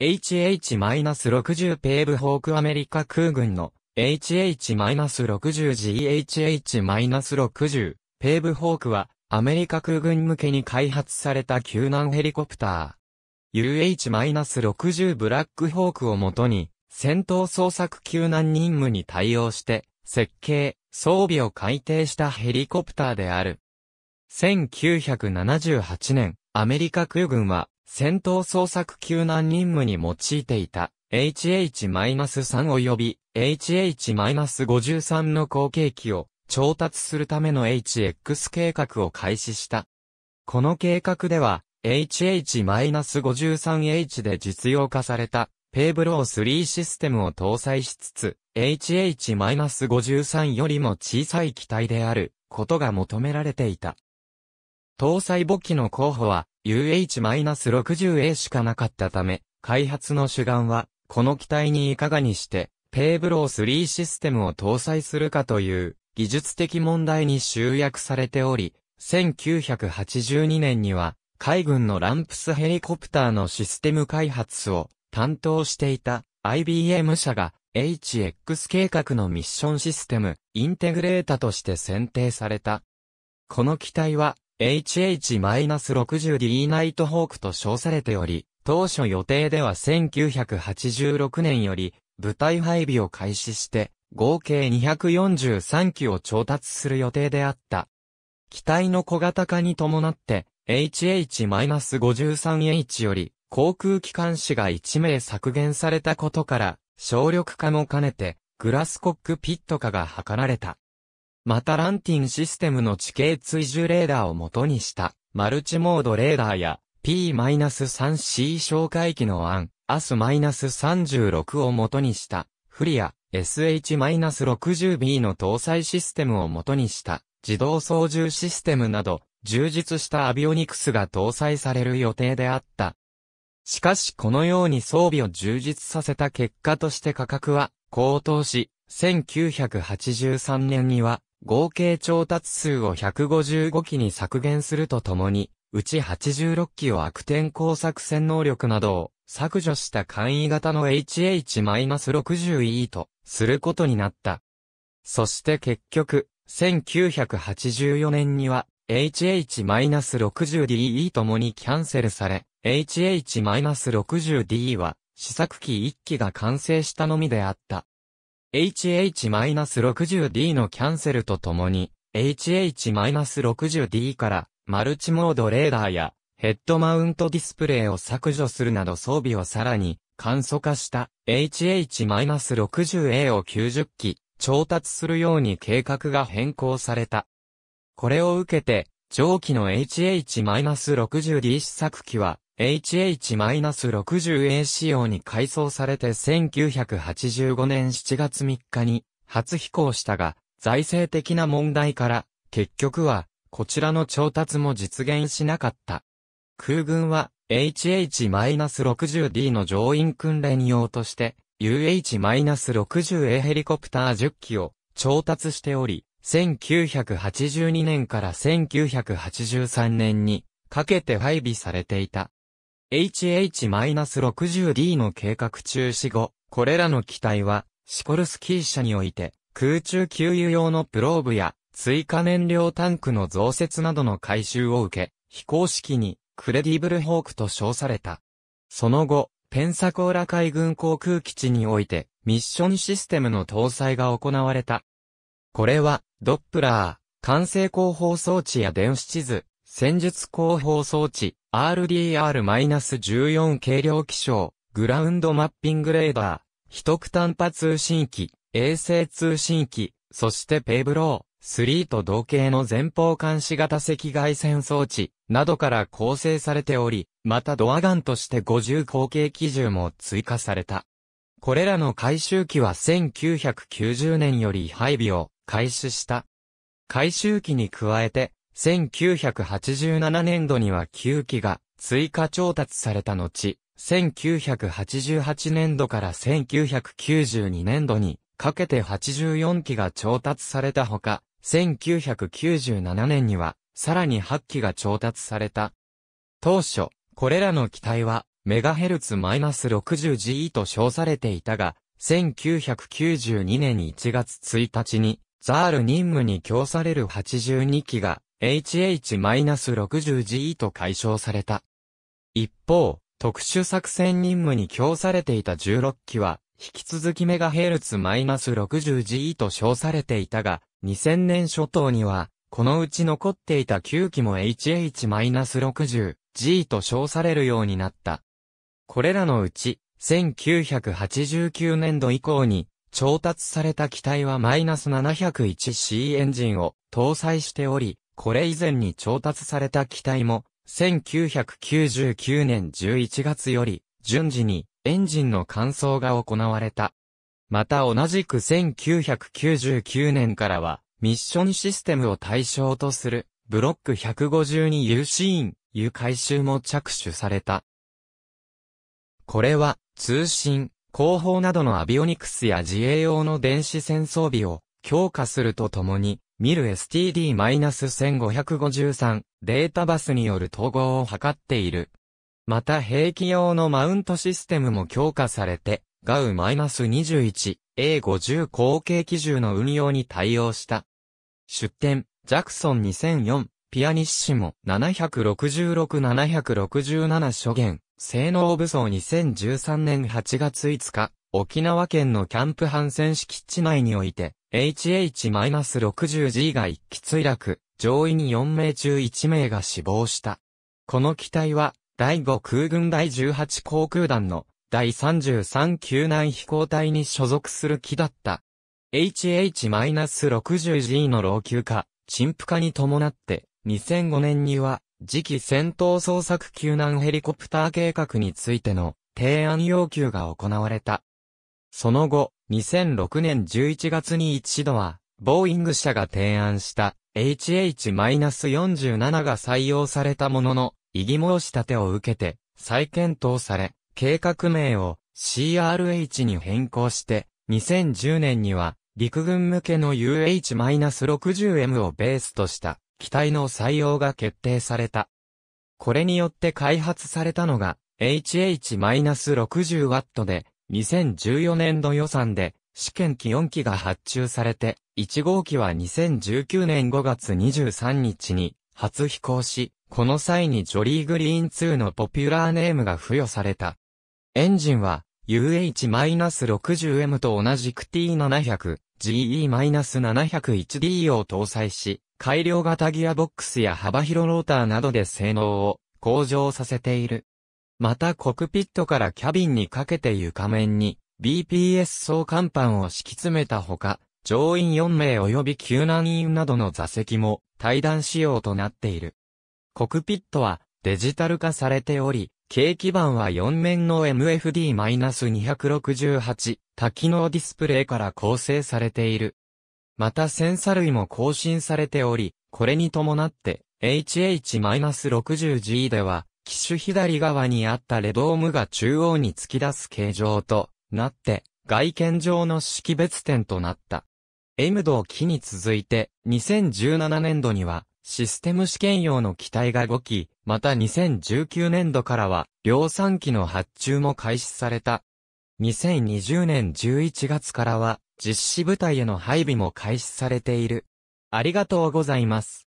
HH-60 ペーブホークアメリカ空軍の HH-60GHH-60 ペーブホークはアメリカ空軍向けに開発された救難ヘリコプター。UH-60 ブラックホークをもとに戦闘捜索救難任務に対応して設計、装備を改定したヘリコプターである。1978年、アメリカ空軍は戦闘捜索救難任務に用いていた HH-3 及び HH-53 の後継機を調達するための HX 計画を開始した。この計画では HH-53H で実用化されたペーブロー3システムを搭載しつつ HH-53 よりも小さい機体であることが求められていた。搭載簿記の候補は UH-60A しかなかったため、開発の主眼は、この機体にいかがにして、ペーブロー3システムを搭載するかという技術的問題に集約されており、1982年には海軍のランプスヘリコプターのシステム開発を担当していた IBM 社が HX 計画のミッションシステムインテグレータとして選定された。この機体は HH-60D ナイトホークと称されており、当初予定では1986年より部隊配備を開始して、合計243機を調達する予定であった。機体の小型化に伴って、HH-53H より航空機関士が1名削減されたことから、省力化も兼ねて、グラスコックピット化が図られた。またランティンシステムの地形追従レーダーを元にした、マルチモードレーダーや、P-3C 紹介機の案、AS-36 を元にした、フリア、SH-60B の搭載システムを元にした、自動操縦システムなど、充実したアビオニクスが搭載される予定であった。しかしこのように装備を充実させた結果として価格は高騰し、1983年には合計調達数を155機に削減するとともに、うち86機を悪天候作戦能力などを削除した簡易型の HH-60E とすることになった。そして結局、1984年には HH-60DE ともにキャンセルされ、HH-60DE は試作機1機が完成したのみであった。HH-60D のキャンセルとともに、HH-60D からマルチモードレーダーやヘッドマウントディスプレイを削除するなど装備をさらに簡素化した HH-60A を90機調達するように計画が変更された。これを受けて、上記の HH-60D 試作機は HH-60A 仕様に改装されて1985年7月3日に初飛行したが、財政的な問題から、結局は、こちらの調達も実現しなかった。空軍は HH-60D の乗員訓練用として、UH-60A ヘリコプター10機を調達しており、1982年から1983年にかけて配備されていた。HH-60D の計画中止後、これらの機体は、シコルスキー社において、空中給油用のプローブや、追加燃料タンクの増設などの改修を受け、非公式に、クレディブルホークと称された。その後、ペンサコーラ海軍航空基地において、ミッションシステムの搭載が行われた。これは、ドップラー、管制広報装置や電子地図、戦術広報装置、RDR-14 軽量気象、グラウンドマッピングレーダー、非特単波通信機、衛星通信機、そしてペーブロー、3と同型の前方監視型赤外線装置、などから構成されており、またドアガンとして50口径機銃も追加された。これらの回収機は1990年より配備を開始した。回収機に加えて、1987年度には9機が追加調達された後、1988年度から1992年度にかけて84機が調達されたほか、1997年にはさらに8機が調達された。当初、これらの機体はメガヘルツマイナス -60GE と称されていたが、1992年1月1日にザール任務に供される82機が HH-60G と解消された。一方、特殊作戦任務に供されていた16機は、引き続きメガヘルツ -60G と称されていたが、2000年初頭には、このうち残っていた9機も HH-60G と称されるようになった。これらのうち、1989年度以降に、調達された機体は -701C エンジンを搭載しており、これ以前に調達された機体も、1999年11月より、順次にエンジンの換装が行われた。また同じく1999年からは、ミッションシステムを対象とする、ブロック 152U シーン、U 回収も着手された。これは、通信、広報などのアビオニクスや自衛用の電子戦装備を強化するとともに、ミル STD-1553 データバスによる統合を図っている。また兵器用のマウントシステムも強化されて、GAU-21、A50 後継機銃の運用に対応した。出展、ジャクソン2004、ピアニッシモ、766-767初言、性能武装2013年8月5日、沖縄県のキャンプハンセン市基地内において、HH-60G が一機墜落、上位に4名中1名が死亡した。この機体は、第5空軍第18航空団の第33救難飛行隊に所属する機だった。HH-60G の老朽化、陳腐化に伴って、2005年には、次期戦闘捜索救難ヘリコプター計画についての提案要求が行われた。その後、2006年11月に一度は、ボーイング社が提案した HH-47 が採用されたものの、異議申し立てを受けて、再検討され、計画名を CRH に変更して、2010年には、陸軍向けの UH-60M をベースとした機体の採用が決定された。これによって開発されたのが HH-60W で2014年度予算で試験機4機が発注されて、1号機は2019年5月23日に初飛行し、この際にジョリーグリーン2のポピュラーネームが付与された。エンジンは UH-60M と同じく T700、GE-701D を搭載し、改良型ギアボックスや幅広ローターなどで性能を向上させている。またコクピットからキャビンにかけて床面に BPS 総甲板を敷き詰めたほか、乗員4名及び救難員などの座席も対談仕様となっている。コクピットはデジタル化されており、軽基板は4面の MFD-268 多機能ディスプレイから構成されている。またセンサ類も更新されており、これに伴って HH-60G では機種左側にあったレドームが中央に突き出す形状となって、外見上の識別点となった。エムドを機に続いて、2017年度には、システム試験用の機体が5機、また2019年度からは、量産機の発注も開始された。2020年11月からは、実施部隊への配備も開始されている。ありがとうございます。